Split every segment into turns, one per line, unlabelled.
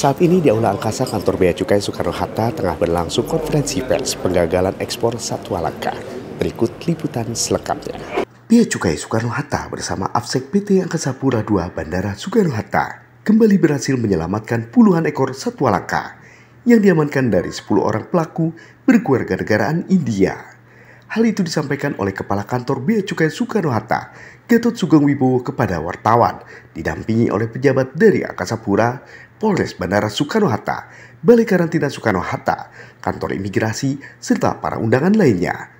Saat ini di Aula Angkasa kantor Bea Cukai Soekarno-Hatta tengah berlangsung konferensi pers penggagalan ekspor satwa langka. Berikut liputan selengkapnya. Bea Cukai Soekarno-Hatta bersama Afsek PT Angkasa Pura II Bandara Soekarno-Hatta kembali berhasil menyelamatkan puluhan ekor satwa langka yang diamankan dari 10 orang pelaku berkeluarga negaraan India. Hal itu disampaikan oleh Kepala Kantor Bea Cukai Soekarno-Hatta, Gatot Sugeng Wibowo kepada wartawan, didampingi oleh pejabat dari Angkasa Pura, Polres Bandara Soekarno-Hatta, Balai Karantina Soekarno-Hatta, Kantor Imigrasi, serta para undangan lainnya.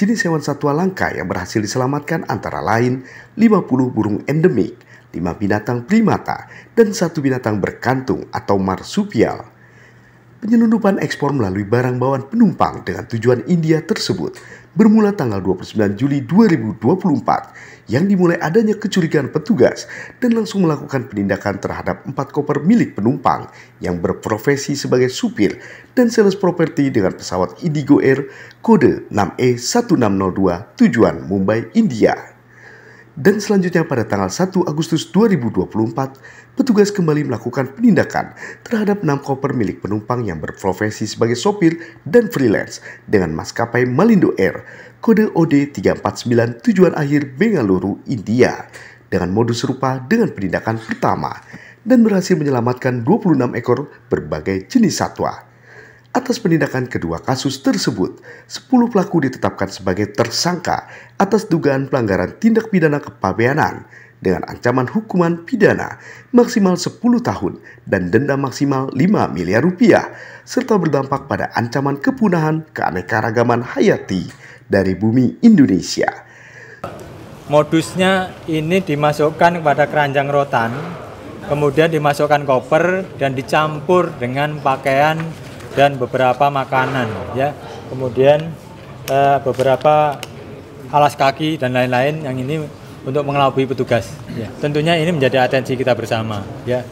Jenis hewan satwa langka yang berhasil diselamatkan antara lain 50 burung endemik, 5 binatang primata, dan satu binatang berkantung atau marsupial. Penyelundupan ekspor melalui barang bawaan penumpang dengan tujuan India tersebut bermula tanggal 29 Juli 2024 yang dimulai adanya kecurigaan petugas dan langsung melakukan penindakan terhadap empat koper milik penumpang yang berprofesi sebagai supir dan sales properti dengan pesawat Indigo Air kode 6E1602 e tujuan Mumbai, India dan selanjutnya pada tanggal 1 Agustus 2024, petugas kembali melakukan penindakan terhadap 6 koper milik penumpang yang berprofesi sebagai sopir dan freelance dengan maskapai Malindo Air, kode OD 349 tujuan akhir Bengaluru, India, dengan modus serupa dengan penindakan pertama dan berhasil menyelamatkan 26 ekor berbagai jenis satwa. Atas penindakan kedua kasus tersebut, 10 pelaku ditetapkan sebagai tersangka atas dugaan pelanggaran tindak pidana kepabeanan dengan ancaman hukuman pidana maksimal 10 tahun dan denda maksimal 5 miliar rupiah, serta berdampak pada ancaman kepunahan keanekaragaman hayati dari bumi Indonesia.
Modusnya ini dimasukkan kepada keranjang rotan, kemudian dimasukkan koper dan dicampur dengan pakaian dan beberapa makanan ya kemudian eh, beberapa alas kaki dan lain-lain yang ini untuk mengelabui petugas ya. tentunya ini menjadi atensi kita bersama ya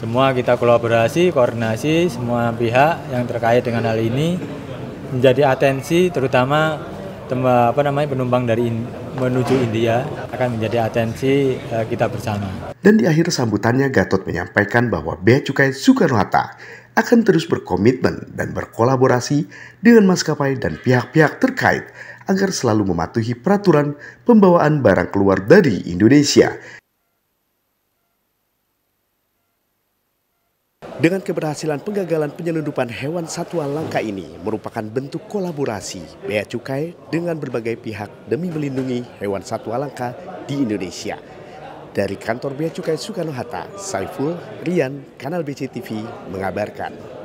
semua kita kolaborasi koordinasi semua pihak yang terkait dengan hal ini menjadi atensi terutama apa namanya penumpang dari in, menuju India akan menjadi atensi eh, kita bersama.
Dan di akhir sambutannya Gatot menyampaikan bahwa Bea Cukai Soekarno-Hatta akan terus berkomitmen dan berkolaborasi dengan maskapai dan pihak-pihak terkait agar selalu mematuhi peraturan pembawaan barang keluar dari Indonesia Dengan keberhasilan penggagalan penyelundupan hewan satwa langka ini merupakan bentuk kolaborasi bea cukai dengan berbagai pihak demi melindungi hewan satwa langka di Indonesia. Dari kantor Bea Cukai Soekarno-Hatta, Saiful Rian, Kanal BCTV mengabarkan.